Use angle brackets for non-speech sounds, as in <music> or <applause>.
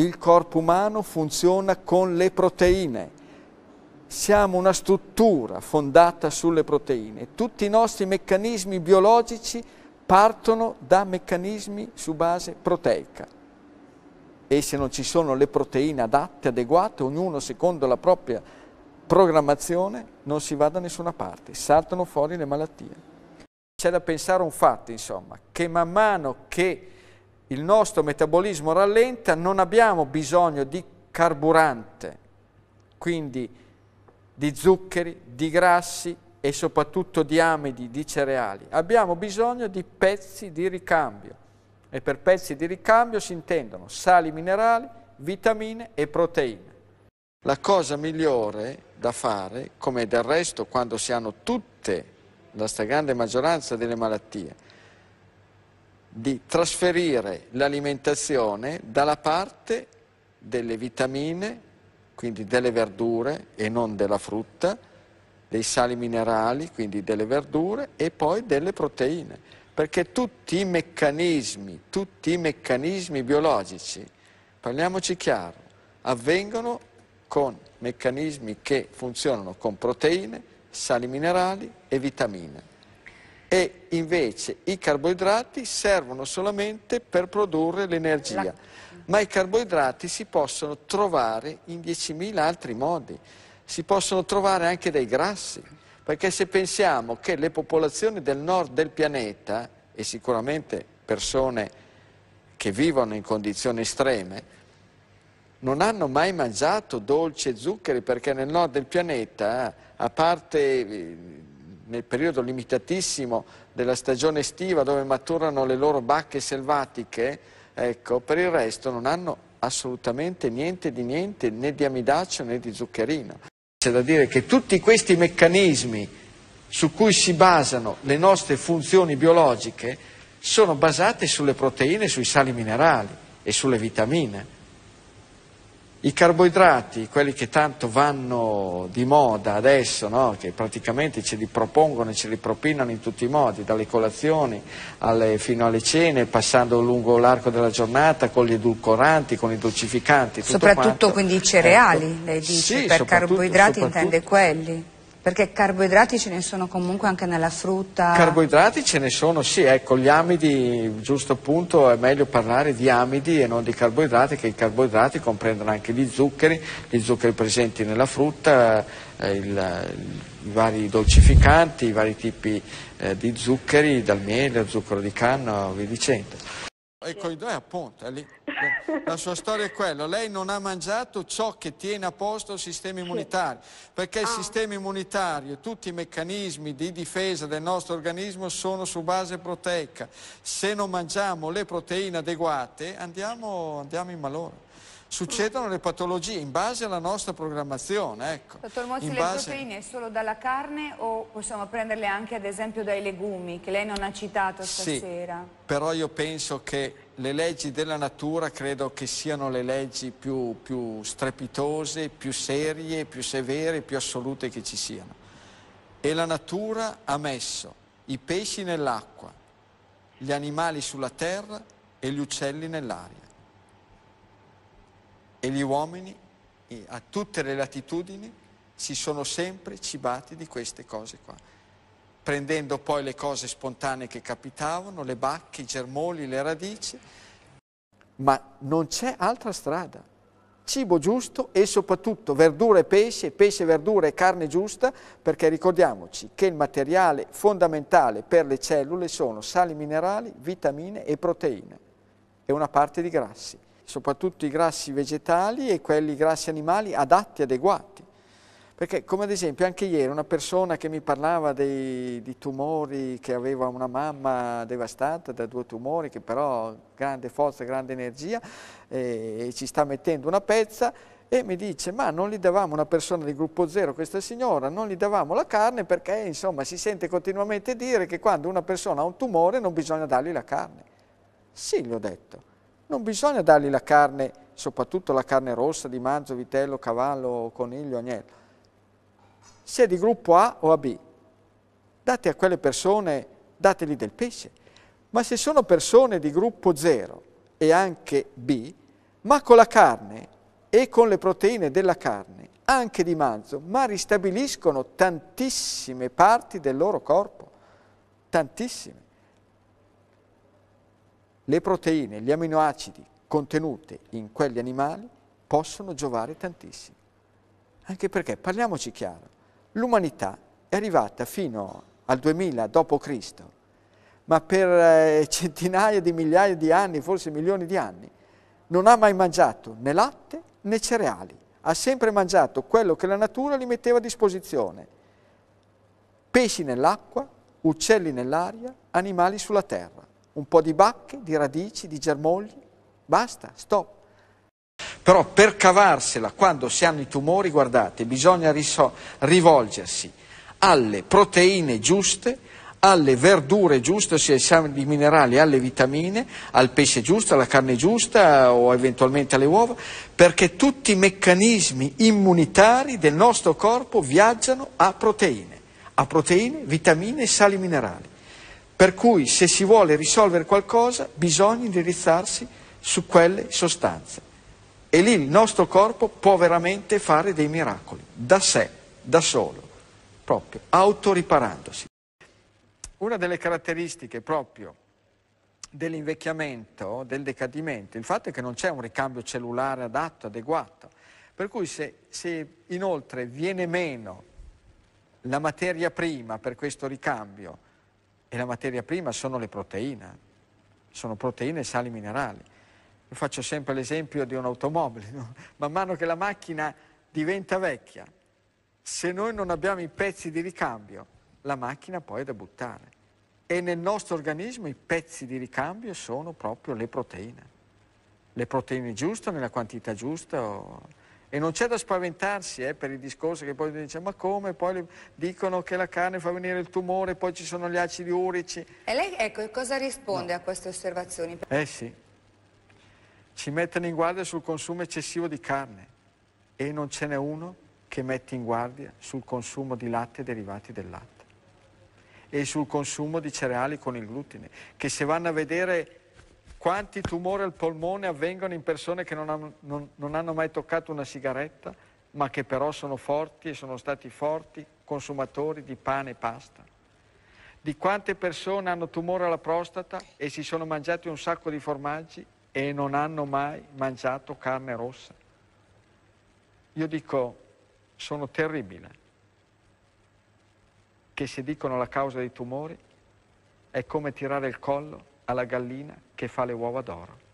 il corpo umano funziona con le proteine. Siamo una struttura fondata sulle proteine. Tutti i nostri meccanismi biologici partono da meccanismi su base proteica. E se non ci sono le proteine adatte, adeguate, ognuno secondo la propria programmazione, non si va da nessuna parte, saltano fuori le malattie. C'è da pensare a un fatto, insomma, che man mano che il nostro metabolismo rallenta, non abbiamo bisogno di carburante, quindi di zuccheri, di grassi e soprattutto di amidi, di cereali. Abbiamo bisogno di pezzi di ricambio e per pezzi di ricambio si intendono sali minerali, vitamine e proteine. La cosa migliore da fare, come del resto quando si hanno tutte, la stragrande maggioranza delle malattie, di trasferire l'alimentazione dalla parte delle vitamine, quindi delle verdure e non della frutta, dei sali minerali, quindi delle verdure, e poi delle proteine, perché tutti i meccanismi, tutti i meccanismi biologici, parliamoci chiaro, avvengono con meccanismi che funzionano con proteine, sali minerali e vitamine e invece i carboidrati servono solamente per produrre l'energia. Ma i carboidrati si possono trovare in 10.000 altri modi, si possono trovare anche dai grassi, perché se pensiamo che le popolazioni del nord del pianeta, e sicuramente persone che vivono in condizioni estreme, non hanno mai mangiato dolci e zuccheri perché nel nord del pianeta, a parte eh, nel periodo limitatissimo della stagione estiva dove maturano le loro bacche selvatiche, ecco, per il resto non hanno assolutamente niente di niente né di amidaccio né di zuccherino. C'è da dire che tutti questi meccanismi su cui si basano le nostre funzioni biologiche sono basate sulle proteine, sui sali minerali e sulle vitamine. I carboidrati, quelli che tanto vanno di moda adesso, no? che praticamente ce li propongono e ce li propinano in tutti i modi, dalle colazioni alle, fino alle cene, passando lungo l'arco della giornata con gli edulcoranti, con i dolcificanti. Tutto soprattutto quanto. quindi i cereali, ecco. lei dice, sì, per carboidrati intende quelli. Perché carboidrati ce ne sono comunque anche nella frutta? Carboidrati ce ne sono, sì, ecco, gli amidi, giusto appunto, è meglio parlare di amidi e non di carboidrati, che i carboidrati comprendono anche gli zuccheri, gli zuccheri presenti nella frutta, eh, il, i vari dolcificanti, i vari tipi eh, di zuccheri, dal miele, al zucchero di canna, via dicendo. Ecco, appunto, è lì. La, sua storia è quella, lei non ha mangiato ciò che tiene a posto il sistema immunitario, perché il ah. sistema immunitario e tutti i meccanismi di difesa del nostro organismo sono su base proteica. Se non mangiamo le proteine adeguate andiamo, andiamo in malora. succedono le patologie in base alla nostra programmazione. Ecco. Dottor Mozzi, in le base... proteine solo dalla carne o possiamo prenderle anche ad esempio dai legumi che lei non ha citato stasera? Sì, però io penso che le leggi della natura credo che siano le leggi più, più strepitose, più serie, più severe, più assolute che ci siano. E la natura ha messo i pesci nell'acqua, gli animali sulla terra e gli uccelli nell'aria. E gli uomini a tutte le latitudini si sono sempre cibati di queste cose qua prendendo poi le cose spontanee che capitavano, le bacche, i germogli, le radici, ma non c'è altra strada. Cibo giusto e soprattutto verdura e pesce, pesce, verdura e carne giusta, perché ricordiamoci che il materiale fondamentale per le cellule sono sali minerali, vitamine e proteine e una parte di grassi, soprattutto i grassi vegetali e quelli grassi animali adatti, adeguati. Perché come ad esempio anche ieri una persona che mi parlava dei, di tumori, che aveva una mamma devastata da due tumori, che però grande forza, grande energia, e eh, ci sta mettendo una pezza, e mi dice ma non gli davamo una persona di gruppo zero questa signora, non gli davamo la carne perché insomma si sente continuamente dire che quando una persona ha un tumore non bisogna dargli la carne. Sì, gli ho detto, non bisogna dargli la carne, soprattutto la carne rossa di manzo, vitello, cavallo, coniglio, agnello se è di gruppo A o AB. Date a quelle persone, dateli del pesce. Ma se sono persone di gruppo 0 e anche B, ma con la carne e con le proteine della carne, anche di manzo, ma ristabiliscono tantissime parti del loro corpo, tantissime. Le proteine, gli aminoacidi contenute in quegli animali possono giovare tantissimo. Anche perché, parliamoci chiaro, l'umanità è arrivata fino al 2000 d.C., ma per eh, <laughs> centinaia di migliaia di anni, forse milioni di anni, non ha mai mangiato né latte né cereali, ha sempre mangiato quello che la natura gli metteva a disposizione, pesci nell'acqua, uccelli nell'aria, animali sulla terra, un po' di bacche, di radici, di germogli, basta, stop. Però per cavarsela quando si hanno i tumori, guardate, bisogna rivolgersi alle proteine giuste, alle verdure giuste, ossia i minerali, alle vitamine, al pesce giusto, alla carne giusta o eventualmente alle uova, perché tutti i meccanismi immunitari del nostro corpo viaggiano a proteine, a proteine, vitamine e sali minerali. Per cui se si vuole risolvere qualcosa bisogna indirizzarsi su quelle sostanze. E lì il nostro corpo può veramente fare dei miracoli, da sé, da solo, proprio, autoriparandosi. Una delle caratteristiche proprio dell'invecchiamento, del decadimento, il fatto è che non c'è un ricambio cellulare adatto, adeguato, per cui se, se inoltre viene meno la materia prima per questo ricambio, e la materia prima sono le proteine, sono proteine e sali minerali, faccio sempre l'esempio di un'automobile, no? man mano che la macchina diventa vecchia, se noi non abbiamo i pezzi di ricambio, la macchina poi è da buttare. E nel nostro organismo i pezzi di ricambio sono proprio le proteine. Le proteine giuste, nella quantità giusta. O... E non c'è da spaventarsi eh, per i discorsi che poi dice ma come? Poi dicono che la carne fa venire il tumore, poi ci sono gli acidi urici. E lei ecco, cosa risponde no. a queste osservazioni? Eh sì, ci mettono in guardia sul consumo eccessivo di carne e non ce n'è uno che mette in guardia sul consumo di latte e derivati del latte e sul consumo di cereali con il glutine, che se vanno a vedere quanti tumori al polmone avvengono in persone che non hanno, non, non hanno mai toccato una sigaretta, ma che però sono forti e sono stati forti consumatori di pane e pasta. Di quante persone hanno tumore alla prostata e si sono mangiati un sacco di formaggi e non hanno mai mangiato carne rossa. Io dico, sono terribile che se dicono la causa dei tumori è come tirare il collo alla gallina che fa le uova d'oro.